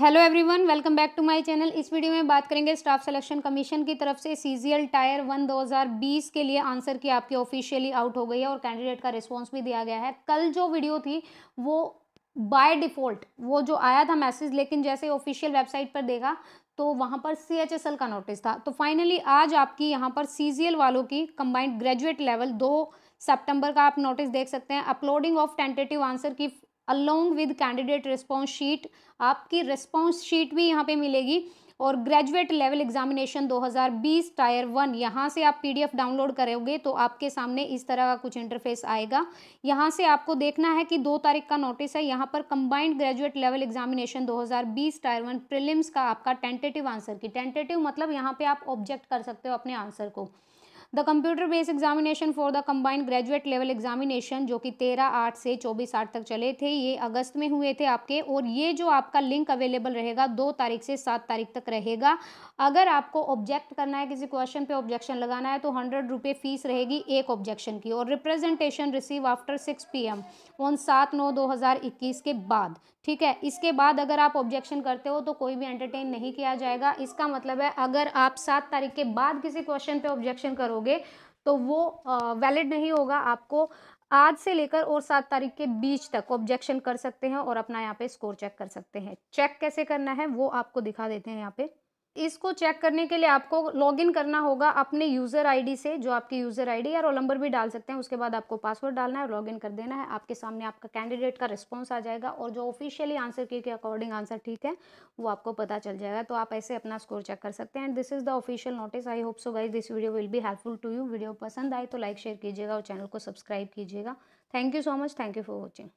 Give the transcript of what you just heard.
hello everyone welcome back to my channel इस video में बात करेंगे स्टाफ सिलेक्शन कमीशन की तरफ से सीजीएल टायर वन 2020 के लिए आंसर की आपकी ऑफिशियली आउट हो गई है और कैंडिडेट का रिस्पांस भी दिया गया है कल जो वीडियो थी वो बाय डिफ़ॉल्ट वो जो आया था मैसेज लेकिन जैसे ऑफिशियल वेबसाइट पर देखा तो वहाँ पर सी एच एस एल का नोटिस था तो फाइनली आज आपकी यहाँ पर सी जी एल वालों की कंबाइंड ग्रेजुएट लेवल दो सेप्टेम्बर का आप नोटिस देख सकते हैं uploading of tentative answer key along with candidate response sheet आपकी रिस्पॉन्स शीट भी यहाँ पे मिलेगी और graduate level examination 2020 tier one यहाँ से आप पीडीएफ डाउनलोड करोगे तो आपके सामने इस तरह का कुछ इंटरफेस आएगा यहाँ से आपको देखना है कि दो तारीख का नोटिस है यहाँ पर combined graduate level examination 2020 tier one prelims का आपका टेंटेटिव आंसर की टेंटेटिव मतलब यहाँ पे आप ऑब्जेक्ट कर सकते हो अपने आंसर को the computer based examination for the combined graduate level examination जो कि तेरह आठ से चौबीस आठ तक चले थे ये अगस्त में हुए थे आपके और ये जो आपका लिंक अवेलेबल रहेगा दो तारीख से सात तारीख तक रहेगा अगर आपको ऑब्जेक्ट करना है किसी क्वेश्चन पे ऑब्जेक्शन लगाना है तो हंड्रेड रुपये फीस रहेगी एक ऑब्जेक्शन की और representation receive after six P M on सात नौ दो हज़ार इक्कीस के बाद ठीक है इसके बाद अगर आप ऑब्जेक्शन करते हो तो कोई भी एंटरटेन नहीं किया जाएगा इसका मतलब है अगर आप सात तारीख के बाद किसी क्वेश्चन पे ऑब्जेक्शन करोगे करोगे तो वो वैलिड नहीं होगा आपको आज से लेकर और सात तारीख के बीच तक ऑब्जेक्शन कर सकते हैं और अपना यहाँ पे स्कोर चेक कर सकते हैं चेक कैसे करना है वो आपको दिखा देते हैं यहाँ पे इसको चेक करने के लिए आपको लॉगिन करना होगा अपने यूज़र आईडी से जो आपकी यूज़र आईडी या रोल नंबर भी डाल सकते हैं उसके बाद आपको पासवर्ड डालना है लॉगिन कर देना है आपके सामने आपका कैंडिडेट का रिस्पॉन्स आ जाएगा और जो ऑफिशियली आंसर की के अकॉर्डिंग आंसर ठीक है वो आपको पता चल जाएगा तो आप ऐसे अपना स्कोर चेक कर सकते हैं and this is the official notice I hope so guys this video will भी हेल्पफुल टू यू वीडियो पसंद आए तो लाइक शेयर कीजिएगा और चैनल को सब्सक्राइब कीजिएगा thank you so much thank you for watching